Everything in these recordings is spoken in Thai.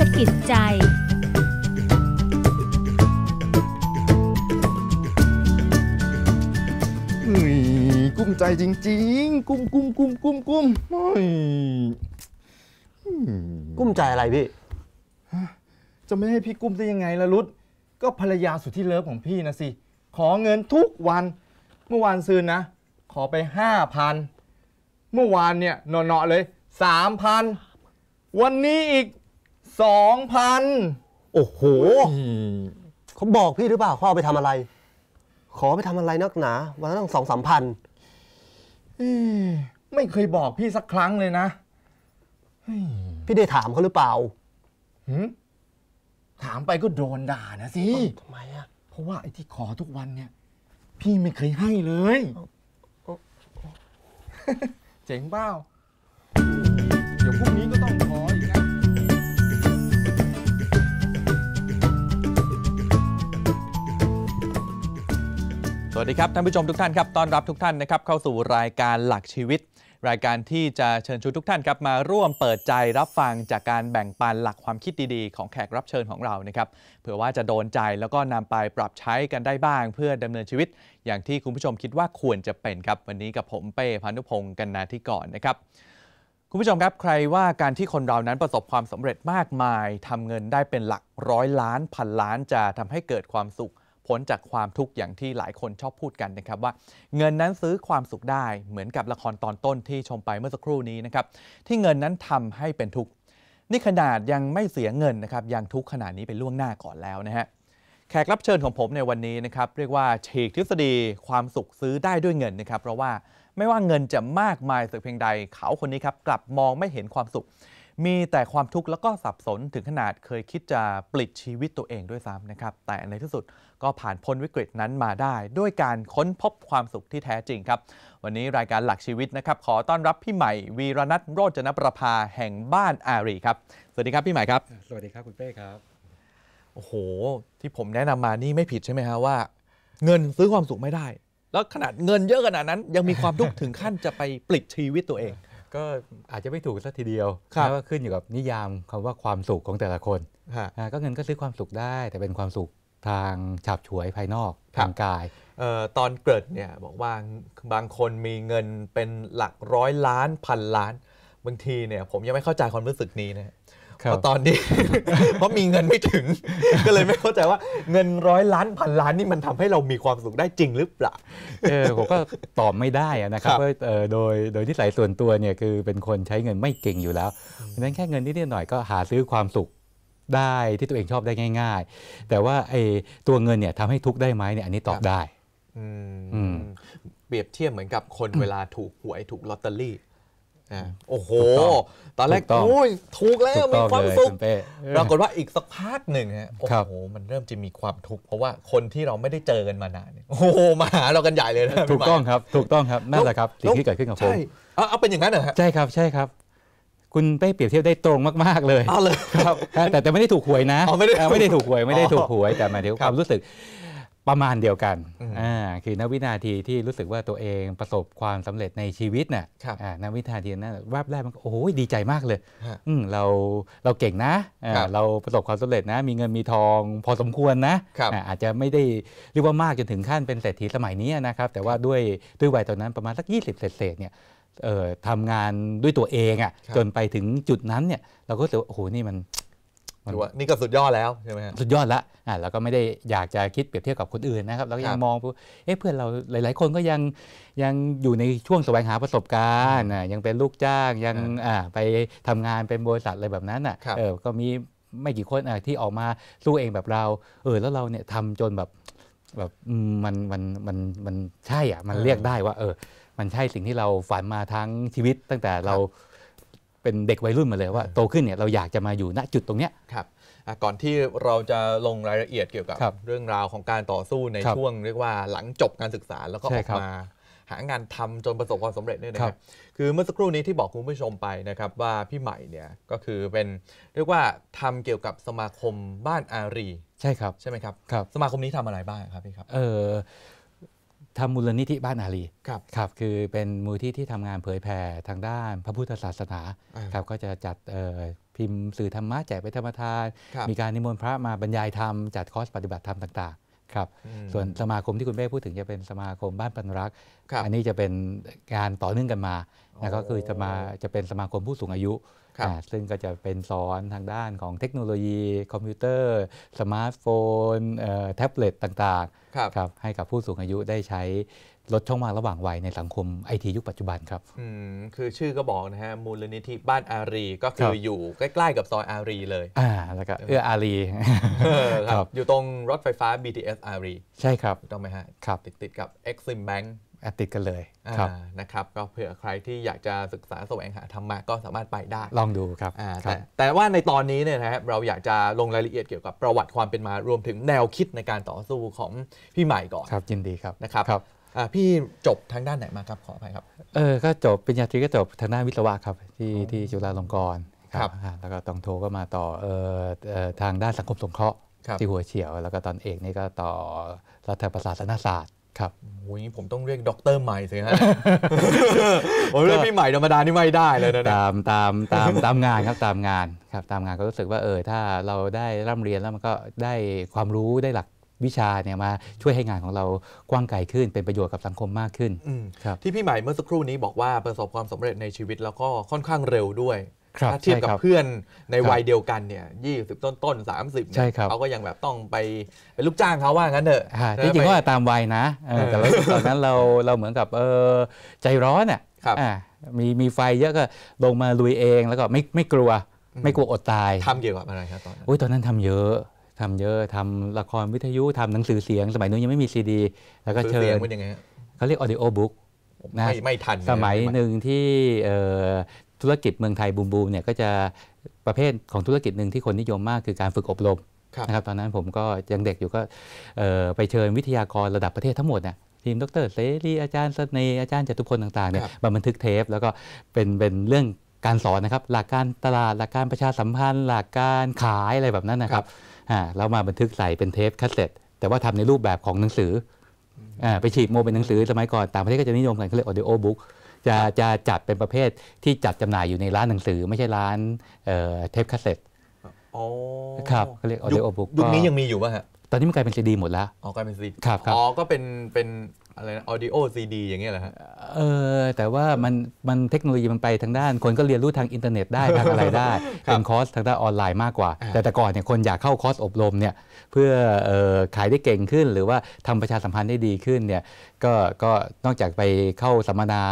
สะกิดใจอุ้ยกุ้มใจจริงๆ กุ้มกุ้มกุ้มกุ้มกุ้มโอ้ยกุ้มใจอะไรพี่ จะไม่ให้พี่กุ้มได้ยังไงล่ะรุด ก็ภรรยาสุดที่เลิฟของพี่นะสิ ขอเงินทุกวัน เมื่อวานซื้อนะ ขอไปห้าพัน เมื่อวานเนี่ยเนาะเลยสามพัน วันนี้อีกสองพัน โอ้โห เขาบอกพี่หรือเปล่าเขาเอาไปทำอะไร ขอไปทำอะไรนักหนาวันละตั้งสองสามพันไม่เคยบอกพี่สักครั้งเลยนะ พี่ได้ถามเขาหรือเปล่าถามไปก็โดนด่านะสิ ทำไมอ่ะ เพราะว่าไอ้ที่ขอทุกวันเนี่ย พี่ไม่เคยให้เลย เจ๋งเปล่าวัสดีครับท่านผู้ชมทุกท่านครับต้อนรับทุกท่านนะครับเข้าสู่รายการหลักชีวิต รายการที่จะเชิญชวนทุกท่านครับมาร่วมเปิดใจรับฟังจากการแบ่งปันหลักความคิดดีๆ ของแขกรับเชิญของเรานะครับเผื่อว่าจะโดนใจแล้วก็นำไปปรับใช้กันได้บ้างเพื่อดำเนินชีวิต อย่างที่คุณผู้ชมคิดว่าควรจะเป็นครับวันนี้กับผมเป้พานุพงศ์กันนาที่ก่อนนะครับคุณผู้ชมครับใครว่าการที่คนเรานั้นประสบความสำเร็จมากมาย ทำเงินได้เป็นหลักร้อยล้านพันล้านจะทำให้เกิดความสุขพ้นจากความทุกข์อย่างที่หลายคนชอบพูดกันนะครับว่า เงินนั้นซื้อความสุขได้เหมือนกับละครตอนต้นที่ชมไปเมื่อสักครู่นี้นะครับที่เงินนั้นทำให้เป็นทุกข์นี่ขนาดยังไม่เสียเงินนะครับยังทุกข์ขนาดนี้ไปล่วงหน้าก่อนแล้วนะฮะแขกรับเชิญของผมในวันนี้นะครับเรียกว่าฉีกทฤษฎีความสุขซื้อได้ด้วยเงินนะครับ เพราะว่าไม่ว่าเงินจะมากมายสักเพียงใดเขาคนนี้ครับกลับมองไม่เห็นความสุขมีแต่ความทุกข์แล้วก็สับสนถึงขนาดเคยคิดจะปลิดชีวิตตัวเองด้วยซ้ำนะครับแต่ในที่สุดก็ผ่านพ้นวิกฤตนั้นมาได้ ด้วยการค้นพบความสุขที่แท้จริงครับ วันนี้รายการหลักชีวิตนะครับขอต้อนรับพี่ใหม่ วีรนัทโรจนประภาแห่งบ้านอารีครับ สวัสดีครับพี่ใหม่ครับ สวัสดีครับคุณเป้ครับโอ้โห ที่ผมแนะนำมานี่ไม่ผิดใช่ไหมฮะว่า เงินซื้อความสุขไม่ได้ แล้วขนาดเงินเยอะขนาดนั้นยังมีความทุกข์ถึงขั้นจะไปปลิดชีวิตตัวเองก็อาจจะไม่ถูกสักทีเดียวาะว่าขึ้นอยู่กับนิยามคำว่าความสุขของแต่ละคน ก็เงินก็ซื้อความสุขได้ แต่เป็นความสุขทางฉาบฉวยภายนอกทางกาย ตอนเกิดเนี่ยบอกว่าบางคนมีเงินเป็นหลักร้อยล้าน พันล้านบางทีเนี่ย ผมยังไม่เข้าใจความรู้สึกนี้นะเพราะตอนนี้ เพราะมีเงินไม่ถึง ก็เลยไม่เข้าใจว่าเงินร้อยล้านพันล้านนี่มันทำให้เรามีความสุขได้จริงหรือเปล่าเออผมก็ตอบไม่ได้นะครับเพราะโดยโดยที่สายส่วนตัวเนี่ยคือเป็นคนใช้เงินไม่เก่งอยู่แล้วเพราะฉะนั้นแค่เงินนิดหน่อยก็หาซื้อความสุขได้ที่ตัวเองชอบได้ง่ายๆ แต่ว่าไอ้ตัวเงินเนี่ยทำให้ทุกข์ได้ไหมเนี่ยอันนี้ตอบได้เปรียบเทียบเหมือนกับคนเวลาถูกหวยถูกลอตเตอรี่โอ้โห ตอนแรกโอ้ยถูกแล้วมีความสุข ปรากฏว่าอีกสักพักหนึ่งฮะ โอ้โห มันเริ่มจะมีความทุกข์เพราะว่าคนที่เราไม่ได้เจอกันมานานโอ้โหมาหาเรากันใหญ่เลยนะ ถูกต้องครับ ถูกต้องครับนั่นแหละครับสิ่งที่เกิดขึ้นกับผมเอาเป็นอย่างนั้นเหรอใช่ครับ ใช่ครับ คุณเป้เปรียบเทียบได้ตรงมากๆเลย เอาเลยครับแต่แต่ไม่ได้ถูกหวยนะ ไม่ได้ถูกหวย ไม่ได้ถูกหวย แต่หมายถึงความรู้สึกประมาณเดียวกัน อ่า คือณวินาทีที่รู้สึกว่าตัวเองประสบความสำเร็จในชีวิตน่ะครัอ่าณวินาทีนั้นแวบแรกมันโอ้ยดีใจมากเลย อืม เรา เราเก่งนะอ่าเราประสบความสำเร็จนะ มีเงินมีทองพอสมควรนะคอ่าอาจจะไม่ได้เรียกว่ามากจนถึงขั้นเป็นเศรษฐีสมัยนี้นะครับ แต่ว่าด้วยด้วยวัยตอนนั้นประมาณสักยี่สิบเศษเนี่ย เออทำงานด้วยตัวเองอ่ะ จนไปถึงจุดนั้นเนี่ย เราก็รู้สึกโอ้โหนี่มันถือว่านี่ก็สุดยอดแล้วใช่ไหมสุดยอดละอ่าเราก็ไม่ได้อยากจะคิดเปรียบเทียบกับคนอื่นนะครับเราก็ยังมองเอ๊ะเพื่อนเราหลาย ๆ คนก็ยัง ยังอยู่ในช่วงแสวงหาประสบการณ์ยังเป็นลูกจ้างยังอ่าไปทำงานเป็นบริษัทอะไรแบบนั้นอ่ะ เออก็มีไม่กี่คนอ่าที่ออกมาสู้เองแบบเรา เออแล้วเราเนี่ยทำจนแบบ แบบมันมันมันมันใช่อ่ะ มันเรียกได้ว่า เออ มันใช่สิ่งที่เราฝันมาทั้งชีวิตตั้งแต่เราเป็นเด็กวัยรุ่นมาเลยว่าโตขึ้นเนี่ยเราอยากจะมาอยู่ณจุดตรงเนี้ยครับก่อนที่เราจะลงรายละเอียดเกี่ยวกับเรื่องราวของการต่อสู้ในช่วงเรียกว่าหลังจบการศึกษาแล้วก็ออกมาหางานทำจนประสบความสำเร็จเนี่ยนะครับคือเมื่อสักครู่นี้ที่บอกคุณผู้ชมไปนะครับ ว่าพี่ใหม่เนี่ยก็คือเป็นเรียกว่าทำเกี่ยวกับสมาคมบ้านอารี ใช่ครับใช่ไหมครับครับ สมาคมนี้ทำอะไรบ้างครับพี่ครับเออทำมูลนิธิบ้านอาลีครับครับคือเป็นมูลที่ที่ทำงานเผยแผ่ทางด้านพระพุทธศาสนาครับก็จะจัดพิมพ์สื่อธรรมะแจกไปธรรมทาน มีการนิมนต์พระมาบรรยายธรรมจัดคอร์สปฏิบัติธรรมต่างๆครับส่วนสมาคมที่คุณเบ้พูดถึงจะเป็นสมาคมบ้านปันรักอันนี้จะเป็นงานต่อเนื่องกันมานะก็คือจะมาจะเป็นสมาคมผู้สูงอายุซึ่งก็จะเป็นสอนทางด้านของเทคโนโลยี คอมพิวเตอร์ สมาร์ทโฟนแท็บเล็ตต่างๆครับให้กับผู้สูงอายุได้ใช้ลดช่องว่างระหว่างวัยในสังคมไอทียุคปัจจุบันครับคือชื่อก็บอกนะฮะมูลนิธิบ้านอารี ก็คืออยู่ใกล้ๆกับซอยอารีเลยอ่าแล้วก็เอื้ออารีครับ อยู่ตรงรถไฟฟ้า BTS อารี ใช่ครับต้องไหมฮะครับติดๆกับ Exim Bank ติดกันเลยครับนะครับก็เผื่อใครที่อยากจะศึกษาแสวงหาธรรมะก็สามารถไปได้ ลองดูครับแต่แต่ว่าในตอนนี้เนี่ยนะครับเราอยากจะลงรายละเอียดเกี่ยวกับประวัติความเป็นมารวมถึงแนวคิดในการต่อสู้ของพี่ใหม่ก่อนครับยินดีครับนะครับรบพี่จบทางด้านไหนมาครับขออภัยครับเออก็จบปริญญาตรีก็จบทางด้านวิศวะครับที่ที่จุฬาลงกรณ์ครับแล้วก็ตองโทรก็มาต่อเออทางด้านสังคมสงเคราะห์ที่หัวเฉียว แล้วก็ตอนเอกนี่ก็ต่อรัฐประศาสนศาสตร์ครับโอ้ยผมต้องเรียกด็อกเตอร์ใหม่สิฮะผมเรียกพี่ใหม่ธรรมดานี่ไม่ได้เลยนะตามตามตามตามงานครับตามงานครับ ตามงานก็รู้สึกว่าเออถ้าเราได้ร่ำเรียนแล้วมันก็ได้ความรู้ได้หลักวิชาเนี่ยมาช่วยให้งานของเรากว้างไกลขึ้น เป็นประโยชน์กับสังคมมากขึ้นครับที่พี่ใหม่เมื่อสักครู่นี้บอกว่าประสบความสำเร็จในชีวิตแล้วก็ค่อนข้างเร็วด้วยถ้าเทียบกับเพื่อนในวัยเดียวกันเนี่ยยี่สิบต้นต้นสามสิบเนี่ยเขาก็ยังแบบต้องไปเป็นลูกจ้างเขาว่างั้นเถอะที่จริงก็ตามวัยนะแต่ตอนนั้นเราเราเหมือนกับเออใจร้อนเนี่ยมีมีไฟเยอะก็ลงมาลุยเองแล้วก็ไม่ไม่กลัวไม่กลัวอดตายทำเกี่ยวกับอะไรครับตอนนั้นตอนนั้นทำเยอะทำเยอะทำละครวิทยุทำหนังสือเสียงสมัยนู้นยังไม่มีซีดี แล้วก็เชิญเขาเรียกออดิโอบุ๊กนะไม่ไม่ทันสมัยหนึ่งที่ธุรกิจเมืองไทยบูมบูมเนี่ยก็จะประเภทของธุรกิจหนึ่งที่คนนิยมมาก คือการฝึกอบรมนะครับตอนนั้นผมก็ยังเด็กอยู่ก็ไปเชิญวิทยากรระดับประเทศทั้งหมดเนี่ยทีมดรเสรีอาจารย์สเนอาจารย์จตุพลต่างๆเนี่ยมาบันทึกเทป แล้วก็เป็นเป็นเรื่องการสอนนะครับหลักการตลาดหลักการประชาสัมพันธ์หลักการขายอะไรแบบนั้นนะครับเรามาบันทึกใส่เป็นเทปคัสเซ็ตแต่ว่าทำในรูปแบบของหนังสืออ่าไปฉีกโมเป็นหนังสือสมัยก่อนต่างประเทศก็จะนิยมกันเขาเรียกออดิโอบุ๊กจะจะจัดเป็นประเภทที่จัดจำหน่ายอยู่ในร้านหนังสือ ไม่ใช่ร้านเทปคาสเซ็ตครับเขาเรียกออดิโอบุ๊กยุคนี้ยังมีอยู่ป่ะฮะตอนนี้มันกลายเป็นซีดีหมดแล้วอ๋อกลายเป็นซีดีครับอ๋อก็เป็นเป็นอะไรนะออดิโอซีดีอย่างเงี้ยเหรอฮะเออแต่ว่ามันมันเทคโนโลยีมันไปทางด้าน คนก็เรียนรู้ทางอินเทอร์เน็ตได้ทางอะไรได้เป็นคอร์สทางด้านออนไลน์มากกว่า แต่แต่ก่อนเนี่ยคนอยากเข้าคอร์สอบรมเนี่ยเพื่ออขายได้เก่งขึ้น หรือว่าทำประชาสัมพันธ์ได้ดีขึ้นเนี่ยก็ก็นอกจากไปเข้าสัมมนา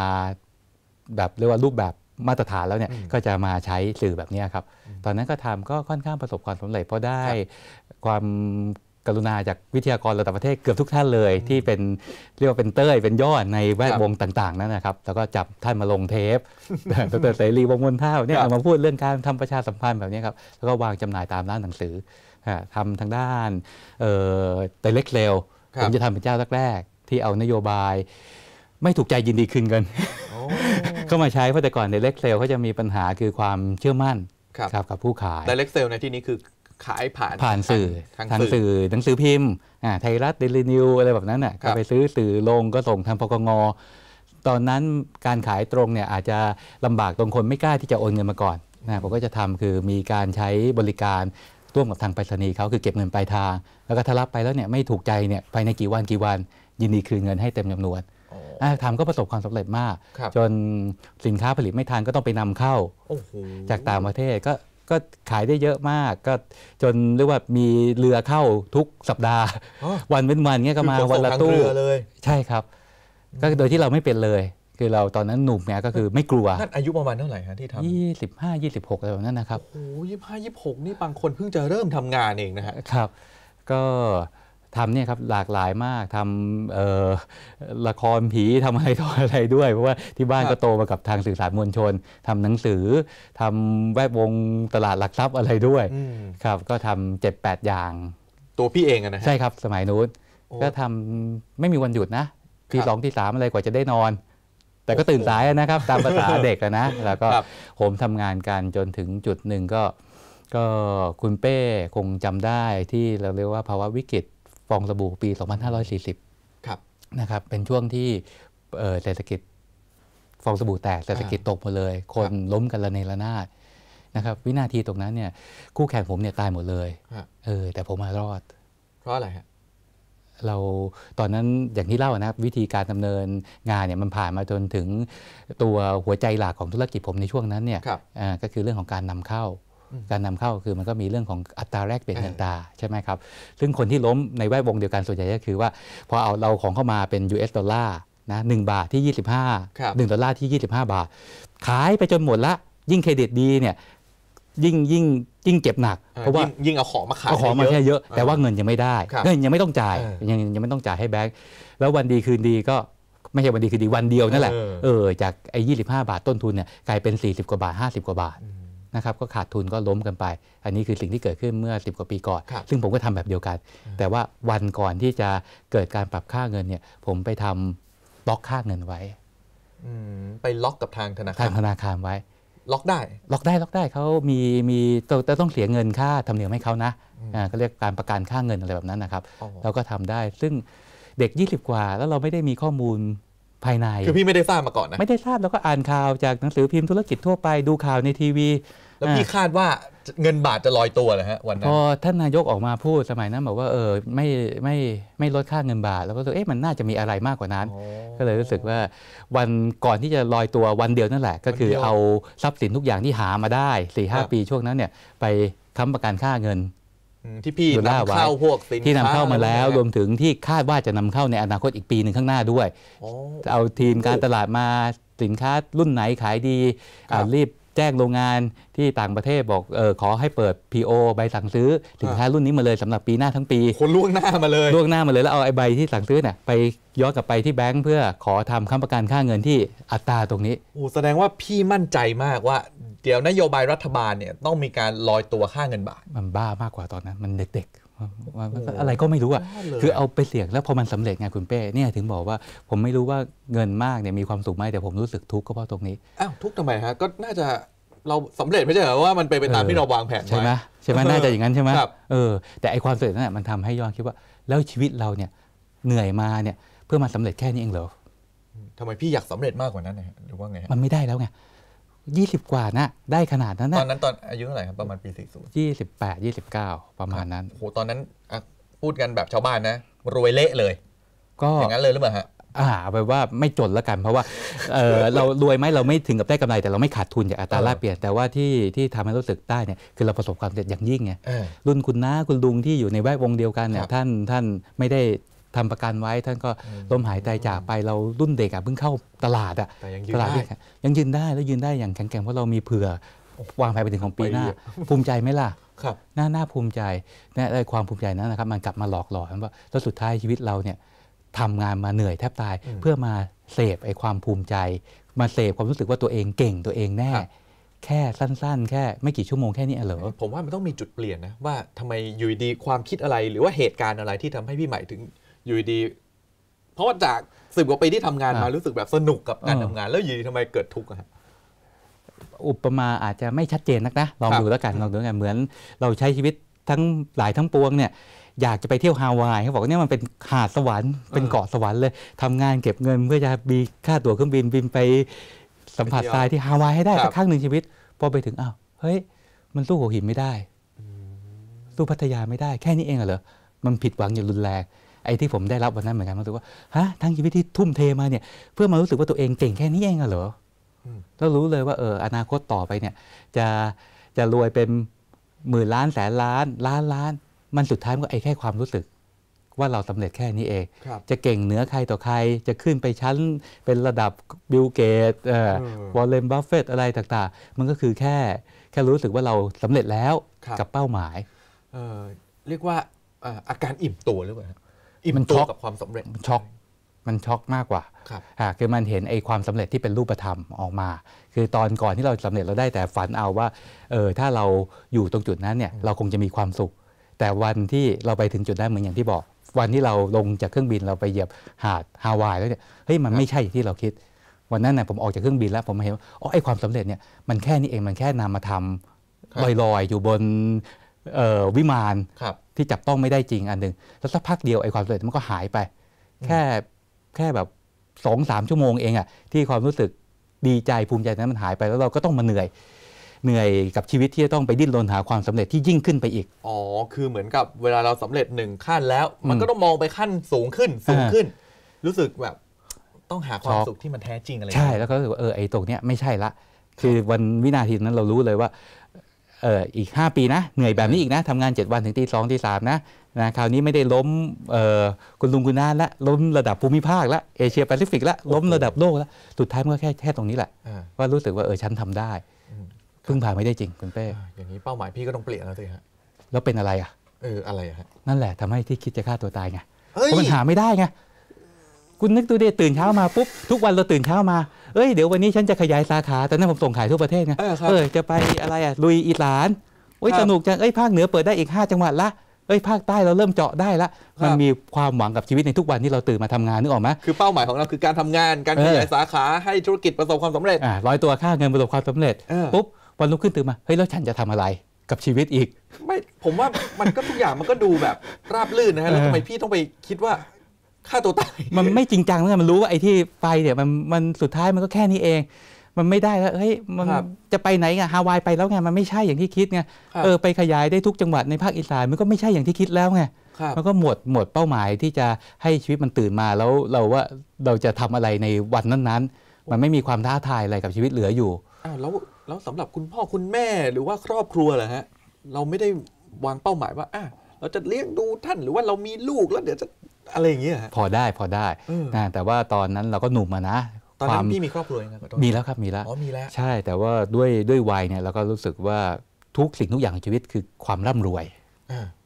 แบบเรียกว่ารูปแบบมาตรฐานแล้วเนี่ยก็จะมาใช้สื่อแบบนี้ครับ ตอนนั้นก็ทำก็ค่อนข้างประสบความสำเร็จเพราะได้ความกรุณาจากวิทยากรระดับประเทศเกือบทุกท่านเลยที่เป็นเรียกว่าเป็นเต้ยเป็นยอด ในแวดวงต่างๆนั่นนะครับ แล้วก็จับท่านมาลงเทปตอรเสรีวงมนเท่าเนี่ยมาพูดเรื่องการทำประชาสัมพันธ์แบบนี้ครับแล้วก็วางจำหน่ายตามร้านหนังสือทำทางด้านเตเล็กเร็วผมจะทำเป็นเจ้าแรกๆที่เอานโยบาย ไม่ถูกใจยินดีคืนเงินก็มาใช้เพราะแต่ก่อนในเล็กเซลเขาจะมีปัญหาคือความเชื่อมั่นครับกับผู้ขายแต่เล็กเซลในที่นี้คือขายผ่านผ่านสื่อทางสื่อหนังสือพิมพ์ ไทยรัฐเดลินิวอะไรแบบนั้นน่ะก็ไปซื้อสื่อลงก็ส่งทางพกงตอนนั้นการขายตรงเนี่ยอาจจะลำบากตรงคนไม่กล้าที่จะโอนเงินมาก่อนนะผมก็จะทำคือมีการใช้บริการร่วมกับทางไปรษณีย์เขาคือเก็บเงินปลายทาง แล้วก็ถ้ารับไปแล้วเนี่ยไม่ถูกใจเนี่ยภายในกี่วันกี่วัน ยินดีคืนเงินให้เต็มจำนวนทำก็ประสบความสำเร็จมาก จนสินค้าผลิตไม่ทันก็ต้องไปนำเข้าจากต่างประเทศก็ก็ขายได้เยอะมาก ก็จนเรียกว่ามีเรือเข้าทุกสัปดาห์ วันเว้นวันเงี้ยก็มาวันละตู้เลย ใช่ครับ ก็โดยที่เราไม่เป็นเลย คือเราตอนนั้นหนุ่มเนี่ยก็คือไม่กลัว นั่นอายุประมาณเท่าไหร่ฮะที่ทำยี่สิบห้ายี่สิบหกอะไรแบบนั้นนะครับโอ้ยี่สิบห้ายี่สิบหกนี่บางคนเพิ่งจะเริ่มทำงานเองนะฮะครับ ก็ทำเนี่ยครับหลากหลายมาก ทำละครผีทำอะไรต่ออะไรด้วย เพราะว่าที่บ้านก็โตมากับทางสื่อสารมวลชน ทำหนังสือ ทำแวดวงตลาดหลักทรัพย์อะไรด้วย ครับ ก็ทำเจ็ดแปดอย่าง ตัวพี่เองนะใช่ครับ สมัยนู้น ก็ทำไม่มีวันหยุดนะ ทีสองทีสามอะไรกว่าจะได้นอน แต่ก็ตื่นสายนะครับ ตามภาษาเด็กนะ แล้วก็ผมทำงานกันจนถึงจุดหนึ่งก็ ก็คุณเป้คงจำได้ที่เราเรียกว่าภาวะวิกฤตองสบู่ปี 2540ครับ นะครับ เป็นช่วงที่เศรษฐกิจ ฟองสบู่แตก เศรษฐกิจตกหมดเลย คนล้มกันระเนระนาดนะครับ วินาทีตรงนั้นเนี่ย คู่แข่งผมเนี่ยตายหมดเลยเออ แต่ผมมารอด เพราะอะไรฮะเรา ตอนนั้น อย่างที่เล่านะครับ วิธีการดำเนินงานเนี่ย มันผ่านมาจนถึงตัวหัวใจหลักของธุรกิจผมในช่วงนั้นเนี่ยก็คือเรื่องของการนำเข้าการนำเข้าคือมันก็มีเรื่องของอัตราแลกเปลี่ยนเงินตา ใช่ไหมครับ ซึ่งคนที่ล้มในแวดวงเดียวกันส่วนใหญ่ก็คือว่า พอเอาเราของเข้ามาเป็น US ดอลลาร์นะหบาทที่ 25 1ดอลลาร์ที่ 25 บาท ขายไปจนหมดละยิ่งเครดิตดีเนี่ยยิ่งยิ่งยิ่งเจ็บหนัก เพราะว่ายิ่งเอาของมาขายเอาของมาแค่เยอะแต่ว่าเงินยังไม่ได้เงินยังไม่ต้องจ่ายยังยังไม่ต้องจ่ายให้แบงค์แล้ววันดีคืนดีก็ไม่ใช่วันดีคืนดีวันเดียวนั่นแหละเออจากไอ้ยีบาทต้นทุนเนี่ยกลายเป็น40กว่าบาท50กว่าบาทนะครับก็ขาดทุนก็ล้มกันไป อันนี้คือสิ่งที่เกิดขึ้นเมื่อ10กว่าปีก่อน ซึ่งผมก็ทำแบบเดียวกัน แต่ว่าวันก่อนที่จะเกิดการปรับค่าเงินเนี่ย ผมไปทำบล็อกค่าเงินไว้ไปล็อกกับทางธนาคารทางธนาคารไว้ ล็อกได้ ล็อกได้ล็อกได้เขามีมีแต่ต้องเสียเงินค่าทำเนียมให้เขานะอ่าก็เรียกการประกันค่าเงินอะไรแบบนั้นนะครับ เราก็ทำได้ ซึ่งเด็ก20กว่า แล้วเราไม่ได้มีข้อมูลภายในคือพี่ไม่ได้ทราบมาก่อนนะไม่ได้ทราบแล้วก็อ่านข่าวจากหนังสือพิมพ์ธุรกิจทั่วไปดูข่าวในทีวีแล้วพี่คาดว่าเงินบาทจะลอยตัวเหรอฮะวันนั้นพอท่านนายกออกมาพูดสมัยนั้นบอกว่าเออไม่ไม่ไม่ลดค่าเงินบาท แล้วก็เอ๊ะมันน่าจะมีอะไรมากกว่านั้น ก็เลยรู้สึกว่า วันก่อนที่จะลอยตัววันเดียวนั่นแหละ ก็คือเอาทรัพย์สินทุกอย่างที่หามาได้4ีหปีช่วงนั้นเนี่ยไปค้ำประกันค่าเงินที่พี่นำเข้าพวกสินค้าที่นำเข้ามาแล้วรวมถึงที่คาดว่าจะนำเข้าในอนาคตอีกปีหนึ่งข้างหน้าด้วย เอาทีมการตลาดมาสินค้า รุ่นไหนขายดีรีบแจ้งโรงงานที่ต่างประเทศบอกออขอให้เปิด PO ใบสั่งซื้อสินค้ารุ่นนี้มาเลยสำหรับปีหน้าทั้งปี คนล่วงหน้ามาเลยล่วงหน้ามาเลยแล้วเอาไอ้ใบที่สั่งซื้อเนี่ยไปย้อนกลับไปที่แบงก์เพื่อขอทำค้าประกันค่าเงินที่อัตราตรงนี้โอ้แสดงว่าพี่มั่นใจมากว่าเดี๋ยวนโยบายรัฐบาลเนี่ยต้องมีการลอยตัวค่าเงินบาทมันบ้ามากกว่าตอนนั้นมันเด็กอะไรก็ไม่รู้อ่ะคือเอาไปเสี่ยงแล้วพอมันสำเร็จไงคุณเป้เนี่ยถึงบอกว่าผมไม่รู้ว่าเงินมากเนี่ยมีความสุขไหมแต่ผมรู้สึกทุกข์ก็เพราะตรงนี้อ้าวทุกข์ทำไมฮะ ก็น่าจะเราสำเร็จไม่ใช่เหรอว่ามันไปไปตามที่เราวางแผนใช่ไหมใช่ไหมน่าจะอย่างนั้นใช่ไหมเออ แต่ไอความสำเร็จนั่นแหละมันทำให้ย้อนคิดว่า แล้วชีวิตเราเนี่ยเหนื่อยมาเนี่ยเพื่อมาสำเร็จแค่นี้เองเหรอทำไมพี่อยากสำเร็จมากกว่านั้นนะหรือว่าไงมันไม่ได้แล้วไงยี่สิบกว่านะได้ขนาดนั้นนะตอนนั้นตอนอายุเท่าไหร่ครับประมาณปีสี่ยี่สิบแปดยี่สิบเก้าประมาณนั้นโอ้โหตอนนั้นพูดกันแบบชาวบ้านนะรวยเละเลย ก็อย่างนั้นเลยหรือเปล่าฮะอ่าแปลว่าไม่จนแล้วกัน เพราะว่าเออเรารวยไหมเราไม่ถึงกับได้กำไรแต่เราไม่ขาดทุนจากอัตราแลกเปลี่ยนแต่ว่าที่ที่ทำให้รู้สึกได้เนี่ยคือเราประสบความสำเร็จอย่างยิ่งไงรุ่นคุณน้าคุณลุงที่อยู่ในแวดวงเดียวกันเนี่ยท่านท่านไม่ได้ทำประกันไว้ท่านก็ล้มหายใจจากไปเรารุ่นเด็กอ่ะเพิ่งเข้าตลาดอ่ะตลาดยังยืนได้แล้วยืนได้อย่างแข็งแกร่งเพราะเรามีเผื่อวางแผนไปถึงของปีหน้าภูมิใจไหมล่ะ ครับน่าน้าภูมิใจน้ความภูมิใจนั้นนะครับมันกลับมาหลอกหลอนว่าแล้วสุดท้ายชีวิตเราเนี่ยทำงานมาเหนื่อยแทบตายเพื่อมาเสพไอ้ความภูมิใจ มาเสพความรู้สึกว่าตัวเองเก่งตัวเองแน่แค่สั้นๆ แค่ไม่กี่ชั่วโมงแค่นี้เหรอ ผมว่ามันต้องมีจุดเปลี่ยนนะว่าทำไมอยู่ดีความคิดอะไรหรือว่าเหตุการณ์อะไรที่ทำให้พี่ใหม่ถึงอยู่ดี เพราะว่าจากสิบกว่าปีที่ทำงานมา รู้สึกแบบสนุกกับการทำงาน แล้วอยู่ดีทำไมเกิดทุกข์อะอุปมาอาจจะไม่ชัดเจนนักนะลองดูแล้วกันลองดูกันเหมือน เราใช้ชีวิตทั้งหลายทั้งปวงเนี่ย อยากจะไปเที่ยวฮาวายเขาบอกว่เนี่ยมันเป็นหาดสวรรค์เป็นเกาะสวรรค์เลย ทำงานเก็บเงินเพื่อจะมีค่าตั๋วเครื่องบินบินไป สัมผัสทรายที่ฮาวายให้ได้สักครั้งหนึ่งชีวิต พอไปถึงอ้าวเฮ้ย มันสู้หัวหินไม่ได้ สู้พัทยาไม่ได้แค่นี้เองเหรอมันผิดหวังอย่างรุนแรงไอ้ที่ผมได้รับวันนั้นเหมือนกันรู้สึกว่าฮะทั้งชีวิตที่ทุ่มเทมาเนี่ยเพื่อมารู้สึกว่าตัวเองเก่งแค่นี้เองเหรอแล้วรู้เลยว่าเอออนาคตต่อไปเนี่ย จะจะรวยเป็นหมื่นล้านแสนล้านล้านล้านมันสุดท้ายมันก็ไอ้แค่ความรู้สึกว่าเราสำเร็จแค่นี้เอง จะเก่งเหนือใครต่อใครจะขึ้นไปชั้นเป็นระดับบิลเกตวอลเลนบัฟเฟตอะไรต่าง ๆ มันก็คือแค่แค่รู้สึกว่าเราสำเร็จแล้วกับเป้าหมายเรียกว่าอาการอิ่มตัวหรือเปล่าอิ่มช็อกับความสำเร็จ มันช็อกมันช็อกมากกว่าครับคือมันเห็นไอ้ความสำเร็จที่เป็นรูปธรรมออกมา คือตอนก่อนที่เราสำเร็จเราได้แต่ฝันเอาว่า เออ ถ้าเราอยู่ตรงจุดนั้นเนี่ย เราคงจะมีความสุข แต่วันที่เราไปถึงจุดนั้นเหมือนอย่างที่บอก วันที่เราลงจากเครื่องบินเราไปเหยียบหาดฮาวายแล้วเนี่ย เฮ้ย มันไม่ใช่ที่เราคิด วันนั้นน่ยผมออกจากเครื่องบินแล้วผมเห็นว่าอ๋อ ไอ้ความสำเร็จเนี่ย มันแค่นี้เอง มันแค่นามธรรมลอยๆอยู่บนวิมานที่จับต้องไม่ได้จริงอันหนึ่งแล้วสักพักเดียวไอ้ความสำเร็จมันก็หายไป แค่แค่แบบสองสามชั่วโมงเองอะที่ความรู้สึกดีใจภูมิใจนั้นมันหายไปแล้ว เราก็ต้องมาเหนื่อยเหนื่อยกับชีวิตที่จะต้องไปดิ้นรนหาความสำเร็จที่ยิ่งขึ้นไปอีกอ๋อคือเหมือนกับเวลาเราสำเร็จหนึ่งขั้นแล้ว มันก็ต้องมองไปขั้นสูงขึ้นสูงขึ้น รู้สึกแบบต้องหาความสุขที่มันแท้จริงอะไรใช่แล้วก็รู้สึกว่าเออไอ้ตรงเนี้ยไม่ใช่ละคือวันวินาที นั้นเรารู้เลยว่าเอออีก 5 ปีนะเหนื่อยแบบนี้อีกนะทำงาน 7 วันถึงตีสองตีสามนะนะ คราวนี้ไม่ได้ล้มเออคุณลุงคุณน้าละ ล้มระดับภูมิภาคละเอเชียแปซิฟิกละ ล้มระดับโลกละ สุดท้ายมันก็แค่แค่ตรงนี้แหละ ว่ารู้สึกว่าเออฉันทำได้พึ่งพาไม่ได้จริงคุณเป้ อย่างนี้เป้าหมายพี่ก็ต้องเปลี่ยนแล้วสิฮะ แล้วเป็นอะไรอ่ะเอออะไรฮะนั่นแหละทำให้ที่คิดจะฆ่าตัวตายไงเพราะมันหาไม่ได้ไงคุณนึกดูดิตื่นเช้ามาปุ๊บทุกวันเราตื่นเช้ามาเอ้ยเดี๋ยววันนี้ฉันจะขยายสาขาตอนนั้นผมส่งขายทั่วประเทศไงเออจะไปอะไรอ่ะลุยอีสานโอ้ยสนุกจังเอ้ยภาคเหนือเปิดได้อีก5จังหวัดละเอ้ยภาคใต้เราเริ่มเจาะได้ละมันมีความหวังกับชีวิตในทุกวันที่เราตื่นมาทำงานนึกออกไหมคือเป้าหมายของเราคือการทำงานการขยายสาขาให้ธุรกิจประสบความสำเร็จลร้อยตัวค่าเงินประสบความสำเร็จปุ๊บวันรุ่งขึ้นตื่นมาเฮ้ยแล้วฉันจะทำอะไรกับชีวิตอีกไม่ผมว่ามันก็ทุกอย่างมันก็ดูแบบราบลื่นนะฮะแล้วทำไมพี่ต้องไปคิดว่าฆ่าตัวตายมันไม่จริงจังเลยมันรู้ว่าไอ้ที่ไปเนี่ยมันมันสุดท้ายมันก็แค่นี้เอง มันไม่ได้แล้วเฮ้ยมันจะไปไหนอะฮาวายไปแล้วไงมันไม่ใช่อย่างที่คิดไงเออไปขยายได้ทุกจังหวัดในภาคอีสานมันก็ไม่ใช่อย่างที่คิดแล้วไงมันก็หมดหมดเป้าหมายที่จะให้ชีวิตมันตื่นมาแล้วเราว่าเราจะทำอะไรในวันนั้นๆ มันไม่มีความท้าทายอะไรกับชีวิตเหลืออยู่อ้าวแล้วแล้วสำหรับคุณพ่อคุณแม่หรือว่าครอบครัวเหรอฮะเราไม่ได้วางเป้าหมายว่าอ่ะเราจะเลี้ยงดูท่านหรือว่าเรามีลูกแล้วเดี๋ยวจะอะไรอย่างเงี้ยพอได้พอได้นะแต่ว่าตอนนั้นเราก็หนุ่มมานะตอนนั้นพี่มีครอบครัวยังมีแล้วครับมีแล้วอ๋อมีแล้วใช่ แต่ว่าด้วยด้วยวัยเนี่ยเราก็รู้สึกว่าทุกสิ่งทุกอย่างในชีวิตคือความร่ำรวย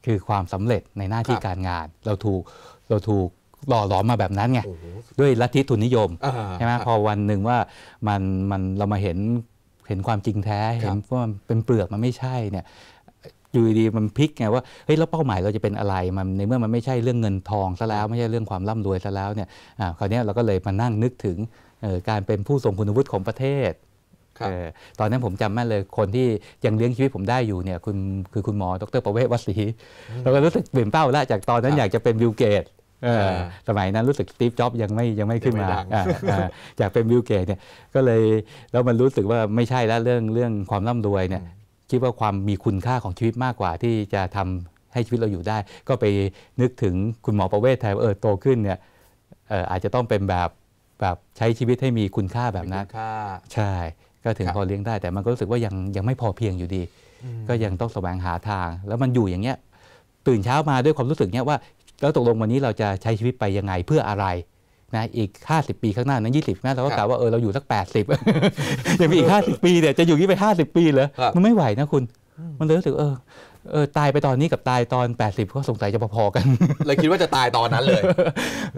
คือความสำเร็จในหน้าที่การงาน เราถูกเราถูกหล่อหลอมมาแบบนั้นไงด้วยลัทธิทุนนิยมใช่ไหมพอวันหนึ่งว่ามันมันเรามาเห็นเห็นความจริงแท้เห็นว่ามันเป็นเปลือกมันไม่ใช่เนี่ยอยู่ดีมันพลิกไงว่าเฮ้ยแล้วเป้าหมายเราจะเป็นอะไรมันในเมื่อมันไม่ใช่เรื่องเงินทองซะแล้วไม่ใช่เรื่องความร่ำรวยซะแล้วเนี่ยคราวนี้เราก็เลยมานั่งนึกถึงการเป็นผู้ทรงคุณวุฒิของประเทศตอนนั้นผมจำแม่เลยคนที่ยังเลี้ยงชีวิตผมได้อยู่เนี่ยคุณคือคุณหมอดรประเวศวัรีเราก็รู้สึกเปลี่ยนเป้าแล้วจากตอนนั้นอยากจะเป็นบิลเกตสมัยนั้นรู้สึกสตีฟจ็อบยังไม่ยังไม่ขึ้นมาจากเป็นบิลเกตเนี่ยก็เลยแล้วมันรู้สึกว่าไม่ใช่แล้วเรื่องเรื่องความร่ำรวยเนี่ยคิดว่าความมีคุณค่าของชีวิตมากกว่าที่จะทำให้ชีวิตเราอยู่ได้ ก็ไปนึกถึงคุณหมอประเวศไทยว่าเออโตขึ้นเนี่ยอาจจะต้องเป็นแบบแบบใช้ชีวิตให้มีคุณค่าแบบนั้นใช่ ก็ถึงพอเลี้ยงได้แต่มันก็รู้สึกว่ายังยังไม่พอเพียงอยู่ดี ก็ยังต้องแสวงหาทาง แล้วมันอยู่อย่างเงี้ยตื่นเช้ามาด้วยความรู้สึกเนี้ยว่า แล้วตกลงวันนี้เราจะใช้ชีวิตไปยังไงเพื่ออะไรนะอีก 50 ปีข้างหน้านั้น20หน้าเราก็กล่าวว่าเออเราอยู่สัก80ยังมีอีก50ปีเนี่ยจะอยู่ยี่ไป 50 ปี เหรอมันไม่ไหวนะคุณ มันเลยรู้สึกเออเออตายไปตอนนี้กับตายตอน 80 ก็สงสัยจะพอๆกันเลยคิดว่าจะตายตอนนั้นเลย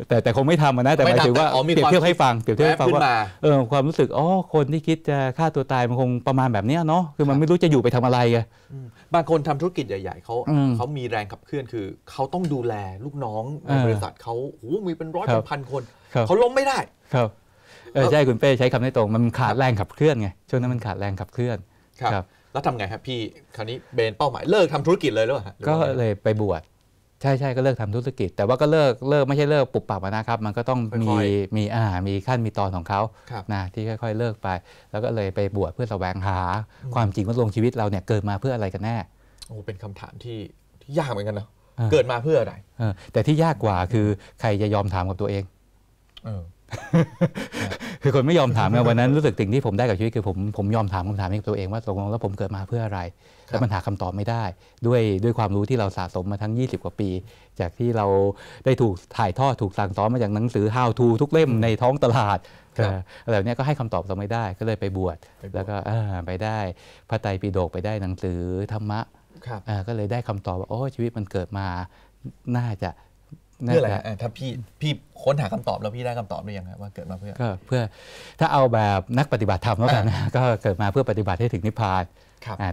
แต่แต่คงไม่ทำนะแต่หมายถึงว่าเปรียบเทียบให้ฟังเปรียบเทียบให้ฟังว่าเออความรู้สึกอ๋อคนที่คิดจะฆ่าตัวตายมันคงประมาณแบบนี้เนาะคือมันไม่รู้จะอยู่ไปทำอะไรไงบางคนทำธุรกิจใหญ่ๆเขาเขามีแรงขับเคลื่อน คือ เขาต้องดูแลลูกน้องในบริษัทเขาโอ้มีเป็นร้อยเป็นพันคน เขาล้มไม่ได้ ครับใช่ คุณเป้ใช้คำได้ตรงมันขาดแรงขับเคลื่อนไงช่วงนั้นมันขาดแรงขับเคลื่อนครับแล้วทำไงครับพี่คราวนี้เบนเป้าหมายเลิกทำธุรกิจเลยหรือเปล่าก็เลยไปบวชใช่ใช่ก็เลิกทำธุรกิจแต่ว่าก็เลิกเลิกไม่ใช่เลิกปุบปับนะครับ มันก็ต้องมีมีอ่ามีขั้นมีตอนของเขานะที่ค่อยๆ เลิกไป แล้วก็เลยไปบวชเพื่อแสวงหาความจริงว่าลงชีวิตเราเนี่ยเกิดมาเพื่ออะไรกันแน่โอ้เป็นคำถามที่ที่ยากเหมือนกันเนาะเกิดมาเพื่ออะไรแต่ที่ยากกว่าคือใครจะยอมถามกับตัวเองคือคนไม่ยอมถามไงวันนั้นรู้สึกสิ่งที่ผมได้กับชีวิตคือผมผมยอมถามคำถามให้ตัวเองว่าตกลงแล้วผมเกิดมาเพื่ออะไรแล้วมันหาคำตอบไม่ได้ ด้วยด้วยความรู้ที่เราสะสมมาทั้ง20กว่าปี จากที่เราได้ถูกถ่ายทอดถูกสั่งสอนมาจากหนังสือ How to ทุกเล่มในท้องตลาดอะไรเนี้ยก็ให้คำตอบเราไม่ได้ก็เลยไปบวชแล้วก็ไปได้ พระไตรปิฎกไปได้หนังสือธรรมะก็เลยได้คำตอบว่าโอ้ชีวิตมันเกิดมาน่าจะเพื่ออะไรถ้าพี่พี่ค้นหาคำตอบแล้วพี่ได้คำตอบหรือยังครับว่าเกิดมาเพื่อก็เพื่อถ้าเอาแบบนักปฏิบัติธรรมแล้วกันก็เกิดมาเพื่อปฏิบัติให้ถึงนิพพาน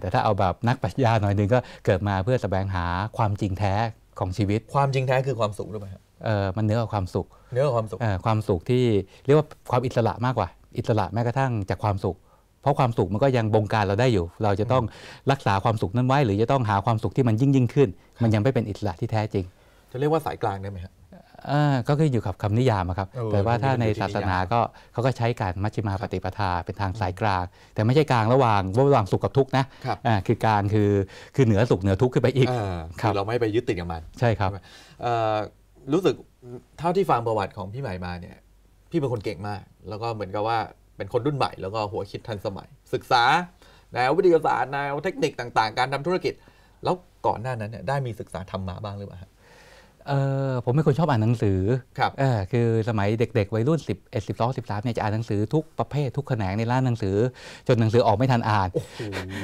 แต่ถ้าเอาแบบนักปรัชญาหน่อยนึงก็เกิดมาเพื่อแสวงหาความจริงแท้ของชีวิต ความจริงแท้คือความสุขหรือเปล่าเออมันเนื้อกความสุขเนื้อความสุขความสุขที่เรียกว่าความอิสระมากกว่า อิสระแม้กระทั่งจากความสุข เพราะความสุขมันก็ยังบงการเราได้อยู่ เราจะต้องรักษาความสุขนั้นไว้หรือจะต้องหาความสุขที่มันยิ่งยิ่งขึ้น มันยังไม่เป็นอิสระที่แท้จริงจะเรียกว่าสายกลางได้ไหมครับก็คืออยู่กับคำนิยามครับแต่ว่าถ้าในศาสนาก็เขาก็ใช้การมัชฌิมาปฏิปทาเป็นทางสายกลาง แต่ไม่ใช่กลางระหว่างระหว่างสุขกับทุกข์นะคือการคือคือเหนือสุขเหนือทุกข์ขึ้นไปอีกคือเราไม่ไปยึดติดกับมัน ใช่ครับรู้สึกเท่าที่ฟังประวัติของพี่ใหม่มาเนี่ยพี่เป็นคนเก่งมาก แล้วก็เหมือนกับว่าเป็นคนรุ่นใหม่ แล้วก็หัวคิดทันสมัย ศึกษาแนววิทยาศาสตร์แนวเทคนิคต่างๆ การทำธุรกิจ แล้วก่อนหน้านั้นเนี่ยได้มีศึกษาธรรมะบ้างหรือเปล่าเออผมเป็นคนชอบอ่านหนังสือครับเออคือสมัยเด็ก ๆ วัยรุ่น10 11 12 13เนี่ยจะอ่านหนังสือทุกประเภททุกแขนงในร้านหนังสือ จนหนังสือออกไม่ทันอ่านอ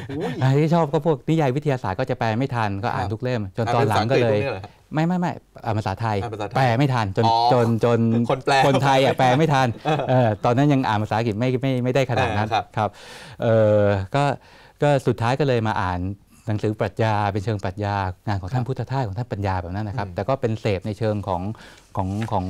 โหที่ชอบก็พวกนิยายวิทยาศาสตร์ก็จะแปลไม่ทันก็อ่านทุกเล่มจนตอนหลังก็เลย ไม่ไม่ไม่ภาษาไทยแปลไม่ทันจนจนจนคนแปลคนไทยอ่ะแปลไม่ทันเออตอนนั้นยังอ่านภาษาอังกฤษไม่ไม่ไม่ได้ขนาดนั้นครับเออก็ก็สุดท้ายก็เลยมาอ่านนังสือปรัชญาเป็นเชิงปรัชญางานของท่านพุทธทาสของท่านปัญญาแบบนั้นนะครับ แต่ก็เป็นเสพในเชิงของของของ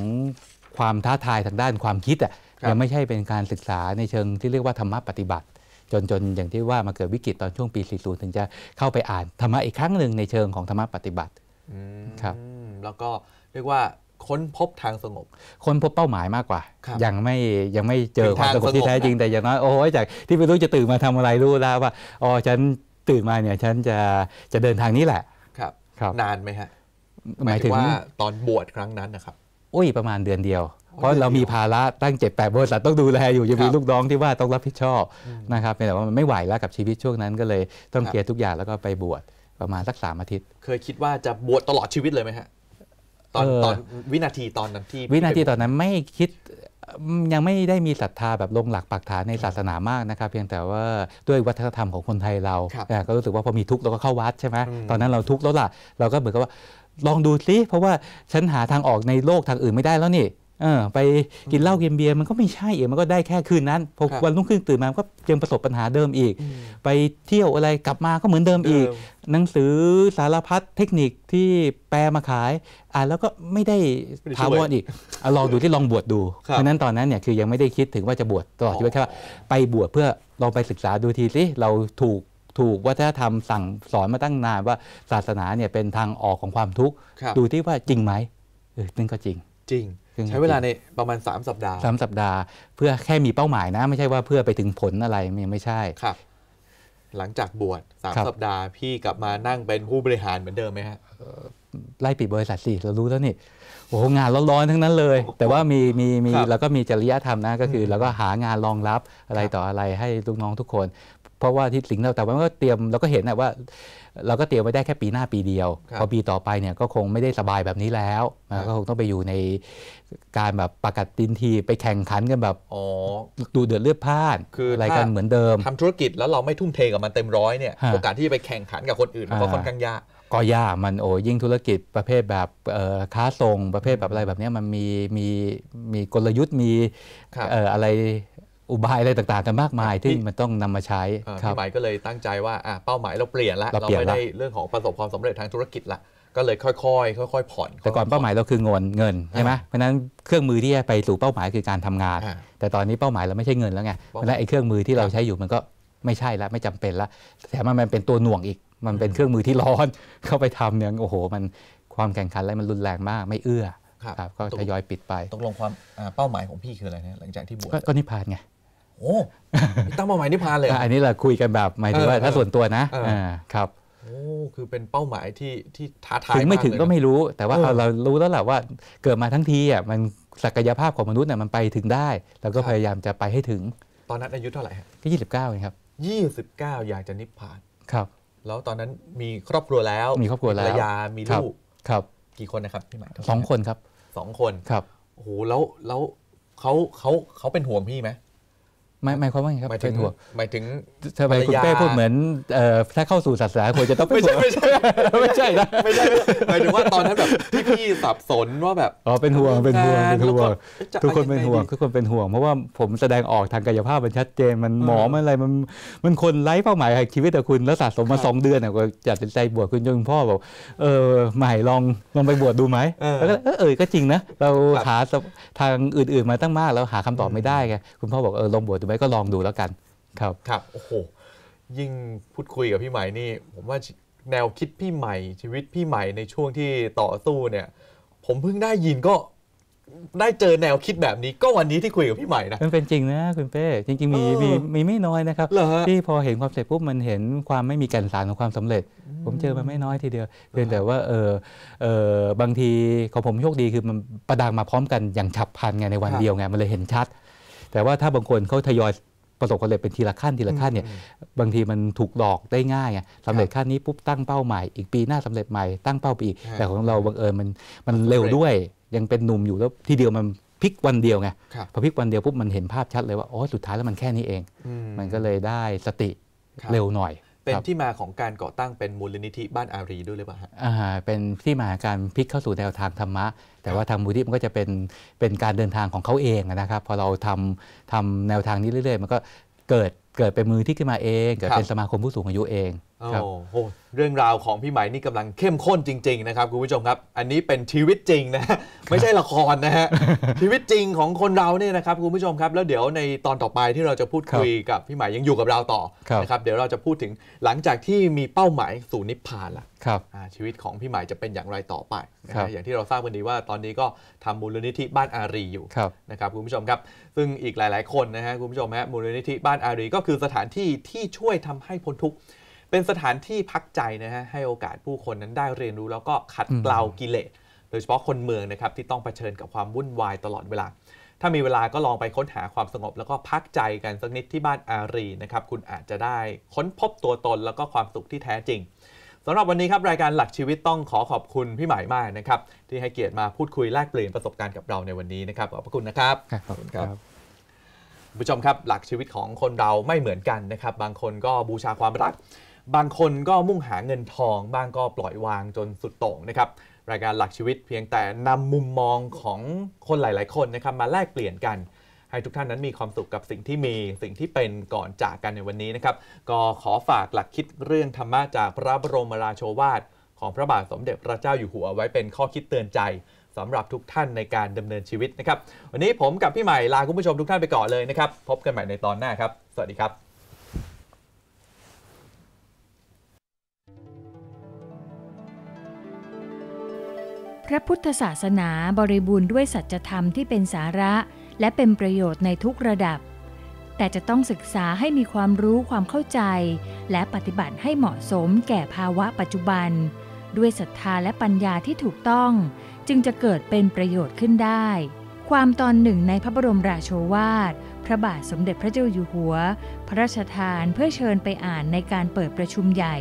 ความท้าทายทางด้านความคิดอ่ะยังไม่ใช่เป็นการศึกษาในเชิงที่เรียกว่าธรรมะปฏิบัติ จนจนอย่างที่ว่ามาเกิดวิกฤตตอนช่วงปี40ถึงจะเข้าไปอ่านธรรมะอีกครั้งหนึ่งในเชิงของธรรมะปฏิบัติครับแล้วก็เรียกว่าค้นพบทางสงบค้นพบเป้าหมายมากกว่ายังไม่ยังไม่เจอความสงบที่แท้จริงแต่อย่างน้อยโอ้ยจากที่ไม่รู้จะตื่นมาทำอะไรรู้แล้วว่าอ๋อฉันตื่นมาเนี่ยฉันจะจะเดินทางนี้แหละครับครับนานไหมฮะ หมายถึงว่าตอนบวชครั้งนั้นนะครับ อุ้ยประมาณเดือนเดียว เพราะเรามีภาระตั้งเจ็ดแปดบริษัทต้องดูแลอยู่ยังมีลูกน้องที่ว่าต้องรับผิดชอบนะครับ แต่ว่ามันไม่ไหวแล้วกับชีวิตช่วงนั้นก็เลยต้องเคลียร์ทุกอย่างแล้วก็ไปบวชประมาณสักสามอาทิตย์ เคยคิดว่าจะบวชตลอดชีวิตเลยไหมฮะตอนตอนวินาทีตอนนั้นที่วินาทีตอนนั้นไม่คิดยังไม่ได้มีศรัทธาแบบลงหลักปักฐานในศาสนามากนะครับเพียงแต่ว่าด้วยวัฒนธรรมของคนไทยเราก็รู้สึกว่าพอมีทุกข์เราก็เข้าวัดใช่ไหมตอนนั้นเราทุกข์แล้วล่ะเราก็เหมือนกับว่าลองดูซิเพราะว่าฉันหาทางออกในโลกทางอื่นไม่ได้แล้วนี่เออไปกินเหล้ากินเบียร์มันก็ไม่ใช่เองมันก็ได้แค่คืนนั้นพอวันรุ่งขึ้นตื่นมาก็ยังประสบปัญหาเดิมอีก ไปเที่ยวอะไรกลับมาก็เหมือนเดิมอีก หนังสือสารพัดเทคนิคที่แปลมาขายอ่านแล้วก็ไม่ได้ถาวรอีกอลองดูที่ลองบวชดดูเพราะนั้นตอนนั้นเนี่ยคือยังไม่ได้คิดถึงว่าจะบวชตลอดชีวิตแค่ว่าไปบวชเพื่อลองไปศึกษาดูทีสิเราถูกถูกวัฒนธรรมสั่งสอนมาตั้งนาน ว่าศาสนาเนี่ยเป็นทางออกของความทุกข์ดูที่ว่าจริงไหมเออนั่นก็จริง จริงใช้เวลาในประมาณ 3สัปดาห์ 3 สัปดาห์เพื่อแค่มีเป้าหมายนะ ไม่ใช่ว่าเพื่อไปถึงผลอะไรยังไม่ใช่ ครับ หลังจากบวชสามสัปดาห์พี่กลับมานั่งเป็นผู้บริหารเหมือนเดิมไหมฮะไล่ปิดบริษัทสิเรารู้แล้วนี่โอ้โหงานร้อนๆทั้งนั้นเลย แต่ว่ามีมีมีเราก็มีจริยธรรมนะก็คือเราก็หางานรองรับอะไรต่ออะไรให้ลูกน้องทุกคนเพราะว่าทิศสิงห์เราแต่ว่าก็เตรียมเราก็เห็นนะว่าเราก็เตรียมไว้ได้แค่ปีหน้าปีเดียวพอปีต่อไปเนี่ยก็คงไม่ได้สบายแบบนี้แล้วก็คงต้องไปอยู่ในการแบบประกาศตินที ไปแข่งขันกันแบบดูเดือดเลือดพล่านอะไรกันเหมือนเดิมทำธุรกิจแล้วเราไม่ทุ่มเท กับมันเต็มร้อยเนี่ยโอกาสที่จะไปแข่งขันกับคนอื่นมันก็ค่อนข้างยากก็ยากมันโอ้ยิ่งธุรกิจประเภทแบบค้าส่งประเภทแบบอะไรแบบนี้มันมีมีมีกลยุทธ์มีอะไรอุบายอะไรต่างๆกันมากมายที่มันต้องนำมาใช้พี่หม่ก็เลยตั้งใจว่าเป้าหมายเราเปลี่ยนละเราไม่ได้เรื่องของประสบความสำเร็จทางธุรกิจละก็เลยค่อยๆ ค่อยๆ ผ่อนแต่ก่อน เป้าหมายเราคือเงินเงินใช่ไหมเพราะนั้นเครื่องมือที่จะไปสู่เป้าหมายคือการทำงาน แต่ตอนนี้ เป้าหมายเราไม่ใช่เงินแล้วไงเพราะนั้นไอ้เครื่องมือที่เราใช้อยู่มันก็ไม่ใช่แล้วไม่จำเป็นแล้วแถมมันเป็นตัวหน่วงอีกมันเป็นเครื่องมือที่ร้อนเข้าไปทำเนี่ยโอ้โห มันความแข่งขันอะไรมันรุนแรงมากไม่เอื้อครับก็ทยอยปิดไปตกลงความเป้าหมายของพี่คืออะไรนีหลังจากที่บวชก็นิพพานไงโอ้ตั้งเป้าหมายนิพพานเลย อันนี้เราคุยกันแบบหมายถึงว่าถ้าส่วนตัวนะครับ โอ้คือเป็นเป้าหมายที่ที่ท้าทายถึงไม่ถึงก็ไม่รู้ แต่ว่าเรารู้แล้วแหละว่าเกิดมาทั้งทีอ่ะมันศักยภาพของมนุษย์เนี่ยมันไปถึงได้ แล้วก็พยายามจะไปให้ถึงตอนนั้นอายุเท่าไหร่ก็ยี่สิบเก้าครับยี่สิบเก้าอยากจะนิพพานครับ แล้วตอนนั้นมีครอบครัวแล้ว มีครอบครัวแล้วภรรยามีลูกครับกี่คนนะครับพี่หมายสองคนครับสองคนครับโอ้โหแล้วแล้วเขาเขาเขาเป็นห่วงพี่ไหมหมายหมายความว่าไงครับหมายถึงหมายถึงทำไมคุณเป้พูดเหมือนถ้าเข้าสู่ศาสนาควรจะต้องไม่ใช่ไม่ใช่ไม่ใช่นะไม่ใช่หมายถึงว่าตอนนั้นแบบพี่พี่สับสนว่าแบบอ๋อเป็นห่วงเป็นห่วงเป็นห่วงทุกคนเป็นห่วงทุกคนเป็นห่วงเพราะว่าผมแสดงออกทางกายภาพมันชัดเจนมันหมอมันอะไรมันมันคนไร้เป้าหมายชีวิตแต่คุณแล้วสะสมมาสองเดือนเนี่ะก็จัดใจบวชคุณยงพ่อบอกเออใหม่ลองลองไปบวชดูไหมแล้วก็เออก็จริงนะเราหาทางอื่น ๆมาตั้งมาก แล้วหาคำตอบไม่ได้ไงคุณพ่อบอกเออลองบวชดูว้ก็ลองดูแล้วกัน ครับครับโอ้โหยิ่งพูดคุยกับพี่ใหม่นี่ ผมว่าแนวคิดพี่ใหม่ ชีวิตพี่ใหม่ในช่วงที่ต่อสู้เนี่ย ผมเพิ่งได้ยินก็ได้เจอแนวคิดแบบนี้ ก็วันนี้ที่คุยกับพี่ใหม่นะมันเป็นจริงนะคุณเป้จริงๆมีมีมีไม่น้อยนะครับที่พอเห็นความเสร็จปุ๊บมันเห็นความไม่มีแก่นสารของความสำเร็จ ผมเจอมาไม่น้อยทีเดียวเพียงแต่ว่า เออเออบางทีของผมโชคดีคือมันประดังมาพร้อมกันอย่างฉับพลันไงในวันเดียวไงมันเลยเห็นชัดแต่ว่าถ้าบางคนเขาทยอยประสบความสำเร็จเป็นทีละขั้นทีละขั้นเนี่ยบางทีมันถูกหลอกได้ง่ายไงสำเร็จขั้นนี้ปุ๊บตั้งเป้าใหม่อีกปีหน้าสำเร็จใหม่ตั้งเป้าไปอีกแต่ของเราบังเอิญมันมันเร็วด้วยยังเป็นหนุ่มอยู่แล้วทีเดียวมันพลิกวันเดียวไงพอพลิกวันเดียวปุ๊บมันเห็นภาพชัดเลยว่าโอ้สุดท้ายแล้วมันแค่นี้เองมันก็เลยได้สติเร็วหน่อยเป็นที่มาของการก่อตั้งเป็นมูลนิธิบ้านอารีด้วยหรือเปล่าฮะอ่าเป็นที่มาการพลิกเข้าสู่แนวทางธรรมะ แต่ว่าทางมูลนิธิมันก็จะเป็นเป็นการเดินทางของเขาเองนะครับ พอเราทำทำแนวทางนี้เรื่อยๆ มันก็เกิดเกิดเป็นมือที่ขึ้นมาเอง เกิดเป็นสมาคมผู้สูงอายุเองโอ้โห เรื่องราวของพี่ไหมนี่กำลังเข้มข้นจริงๆนะครับคุณผู้ชมครับ อันนี้เป็นชีวิตจริงนะไม่ใช่ละครนะฮะ ชีวิตจริงของคนเราเนี่ยนะครับคุณผู้ชมครับ แล้วเดี๋ยวในตอนต่อไปที่เราจะพูดคุยกับพี่ไหมยังอยู่กับเราต่อนะครับ เดี๋ยวเราจะพูดถึงหลังจากที่มีเป้าหมายสู่นิพพานละชีวิตของพี่ไหมจะเป็นอย่างไรต่อไปนะอย่างที่เราทราบกันดีว่าตอนนี้ก็ทำมูลนิธิบ้านอารีอยู่นะครับคุณผู้ชมครับ ซึ่งอีกหลายๆคนนะฮะคุณผู้ชมฮะมูลนิธิบ้านอารีก็คือสถานที่ที่ช่วยทำให้พ้นทุกข์เป็นสถานที่พักใจนะฮะให้โอกาสผู้คนนั้นได้เรียนรู้แล้วก็ขัดเกลากิเลสโดยเฉพาะคนเมืองนะครับที่ต้องเผชิญกับความวุ่นวายตลอดเวลา ถ้ามีเวลาก็ลองไปค้นหาความสงบ แล้วก็พักใจกันสักนิดที่บ้านอารีนะครับคุณอาจจะได้ค้นพบตัวตน แล้วก็ความสุขที่แท้จริงสำหรับวันนี้ครับรายการหลักชีวิตต้องขอขอบคุณพี่หมายมากนะครับที่ให้เกียรติมาพูดคุยแลกเปลี่ยนประสบการณ์กับเราในวันนี้นะครับขอบพระคุณนะครับขอบคุณครับผู้ชมครับหลักชีวิตของคนเราไม่เหมือนกันนะครับ บางคนก็บูชาความรักบางคนก็มุ่งหาเงินทองบางก็ปล่อยวางจนสุดโต่งนะครับ รายการหลักชีวิตเพียงแต่นำมุมมองของคนหลาย ๆ คนนะครับมาแลกเปลี่ยนกัน ให้ทุกท่านนั้นมีความสุขกับสิ่งที่มีสิ่งที่เป็นก่อนจากกันในวันนี้นะครับ ก็ขอฝากหลักคิดเรื่องธรรมะจากพระบรมราโชวาท ของพระบาทสมเด็จพระเจ้าอยู่หัวไว้เป็นข้อคิดเตือนใจสำหรับทุกท่านในการดำเนินชีวิตนะครับ วันนี้ผมกับพี่ใหม่ลาคุณผู้ชมทุกท่านไปก่อนเลยนะครับ พบกันใหม่ในตอนหน้าครับ สวัสดีครับพระพุทธศาสนาบริบูรณ์ด้วยสัจธรรมที่เป็นสาระ และเป็นประโยชน์ในทุกระดับ แต่จะต้องศึกษาให้มีความรู้ความเข้าใจ และปฏิบัติให้เหมาะสมแก่ภาวะปัจจุบัน ด้วยศรัทธาและปัญญาที่ถูกต้อง จึงจะเกิดเป็นประโยชน์ขึ้นได้ ความตอนหนึ่งในพระบรมราโชวาท พระบาทสมเด็จพระเจ้าอยู่หัว พระราชทานเพื่อเชิญไปอ่านในการเปิดประชุมใหญ่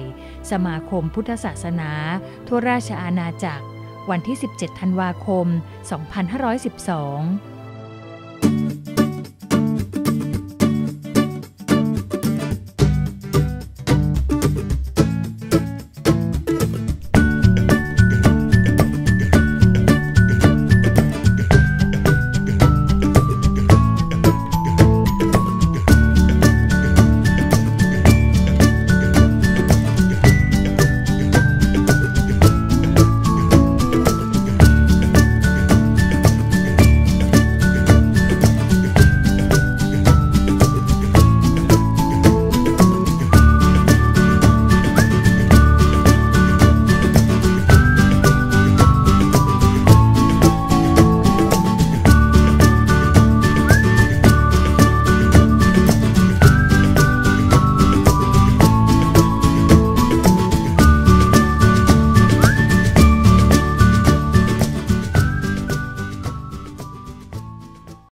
สมาคมพุทธศาสนาทั่วราชอาณาจักรวันที่ 17 ธันวาคม 2512